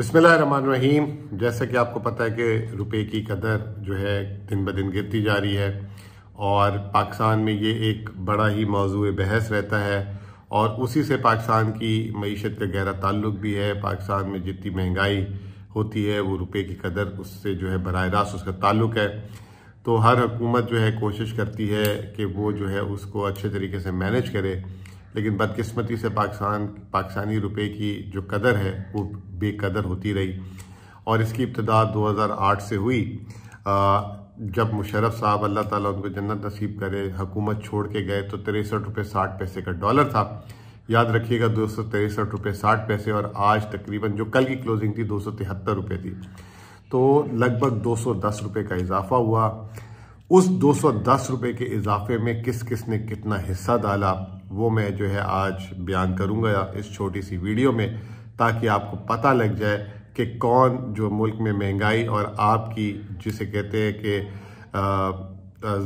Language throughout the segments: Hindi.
बिसमीम जैसा कि आपको पता है कि रुपए की कदर जो है दिन ब दिन गिरती जा रही है और पाकिस्तान में ये एक बड़ा ही मौजू बहस रहता है और उसी से पाकिस्तान की मीशत का गहरा ताल्लुक भी है पाकिस्तान में जितनी महंगाई होती है वो रुपए की कदर उससे जो है बराह रास्त उसका ताल्लुक है तो हर हुकूमत जो है कोशिश करती है कि वो जो है उसको अच्छे तरीके से मैनेज करे लेकिन बदकिस्मती से पाकिस्तान पाकिस्तानी रुपए की जो कदर है वो बेकदर होती रही और इसकी इब्तदा 2008 से हुई जब मुशरफ साहब अल्लाह ताला उनको जन्नत नसीब करे हुकूमत छोड़ के गए तो तिरसठ रुपये साठ पैसे का डॉलर था याद रखिएगा दो सौ तिरसठ रुपये साठ पैसे और आज तकरीबन जो कल की क्लोजिंग थी दो सौ तिहत्तर रुपये थी तो लगभग दो सौ दस रुपये का इजाफा हुआ उस दो सौ दस रुपये के इजाफे में किस किस ने कितना हिस्सा डाला वो मैं जो है आज बयान करूँगा इस छोटी सी वीडियो में ताकि आपको पता लग जाए कि कौन जो मुल्क में महंगाई और आपकी जिसे कहते हैं कि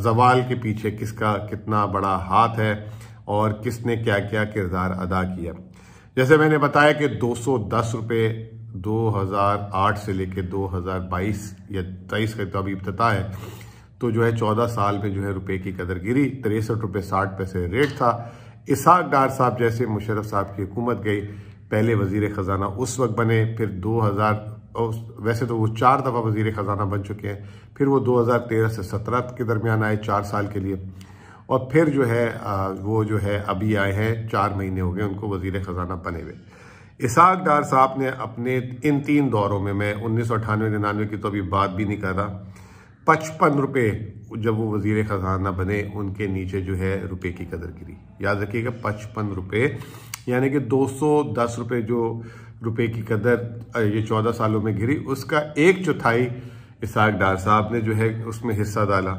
जवाल के पीछे किसका कितना बड़ा हाथ है और किसने क्या क्या किरदार अदा किया जैसे मैंने बताया कि दो सौ दस रुपये 2008 से लेकर 2022 या तेईस का तो अभी इब्तः है तो जो है चौदह साल में जो है रुपए की कदर गिरी तिरसठ रुपये साठ पैसे रेट था इसहाक डार साहब जैसे मुशरफ साहब की हुकूमत गई पहले वजीर ख़जाना उस वक्त बने फिर दो हज़ार वैसे तो वो चार दफ़ा वजीर ख़जाना बन चुके हैं फिर वो 2013 से 17 के दरमियान आए चार साल के लिए और फिर जो है वो जो है अभी आए हैं चार महीने हो गए उनको वजीर ख़जाना बने हुए इसहाक डार साहब ने अपने इन तीन दौरों में मैं उन्नीस सौ अठानवे निन्यानवे की तो अभी बात भी नहीं कर रहा पचपन रुपये जब वो वजीर ख़जाना बने उनके नीचे जो है रुपए की कदर गिरी याद रखिएगा पचपन रुपये यानी कि दो सौ दस रुपये जो रुपए की कदर ये चौदह सालों में गिरी उसका एक चौथाई इसहाक डार साहब ने जो है उसमें हिस्सा डाला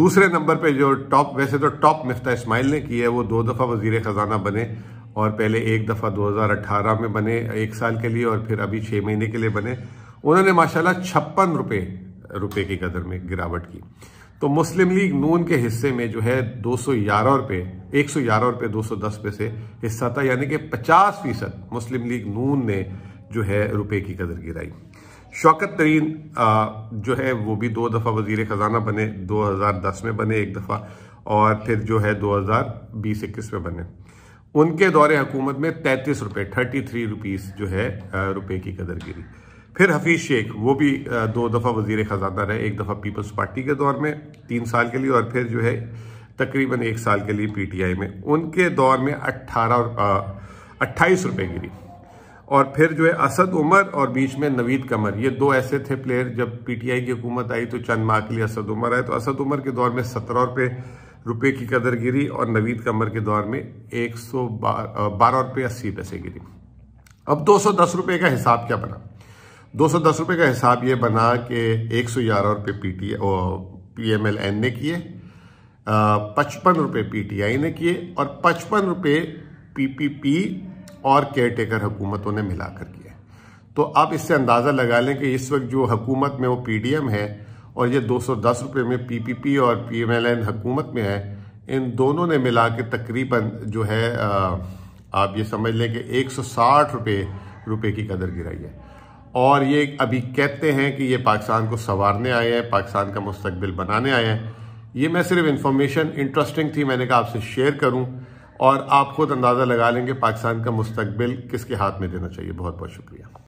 दूसरे नंबर पे जो टॉप वैसे तो टॉप मफ्ता इस्माइल ने किया है वो दो दफ़ा वजीर ख़जाना बने और पहले एक दफ़ा 2018 में बने एक साल के लिए और फिर अभी छः महीने के लिए बने उन्होंने माशाल्लाह छप्पन रुपये रुपए की कदर में गिरावट की तो मुस्लिम लीग नून के हिस्से में जो है दो सौ ग्यारह रुपए एक सौ ग्यारह रुपये दो सौ दस रुपये से हिस्सा था यानी कि पचास फीसद मुस्लिम लीग नून ने जो है रुपए की कदर गिराई शौकत तरीन जो है वो भी दो दफ़ा वजीर ख़जाना बने 2010 में बने एक दफ़ा और फिर जो है 2020 इक्कीस में बने उनके दौरे हुकूमत में 33 रुपए थर्टी थ्री जो है रुपए की कदर गिरी फिर हफीज़ शेख वो भी दो दफ़ा वजीर ख़जाना रहे एक दफ़ा पीपल्स पार्टी के दौर में तीन साल के लिए और फिर जो है तकरीबन एक साल के लिए पीटीआई में उनके दौर में अट्ठारह अट्ठाईस रुपये गिरी और फिर जो है असद उमर और बीच में नवीद कमर ये दो ऐसे थे प्लेयर जब पीटीआई की हुकूमत आई तो चंद माह के लिए असद उमर आए तो असद उमर के दौर में सत्रह रुपये रुपये की कदर गिरी और नवीद कमर के दौर में एक सौ बारह रुपये अस्सी पैसे गिरी अब दो सौ दस रुपये का हिसाब क्या बना दो सौ दस रुपये का हिसाब ये बना के एक सौ ग्यारह रुपये P T P M L N ने किए पचपन रुपए पी टी आई ने किए और पचपन रुपये पी पी पी और केयर टेकर हुकूमतों ने मिलाकर किए तो आप इससे अंदाज़ा लगा लें कि इस वक्त जो हुकूमत में वो पी एम है और ये दो सौ दस रुपये में पी पी पी और पी एम एल एन हुकूमत में है इन दोनों ने मिला के तकरीबन जो है आप ये समझ लें कि एक सौ साठ रुपये रुपये की कदर गिराई है और ये अभी कहते हैं कि ये पाकिस्तान को संवारने आए हैं पाकिस्तान का मुस्तबिल बनाने आए हैं ये मैं सिर्फ इन्फॉर्मेशन इंटरेस्टिंग थी मैंने कहा आपसे शेयर करूं और आप खुद अंदाज़ा लगा लेंगे पाकिस्तान का मुस्तबिल किसके हाथ में देना चाहिए बहुत बहुत शुक्रिया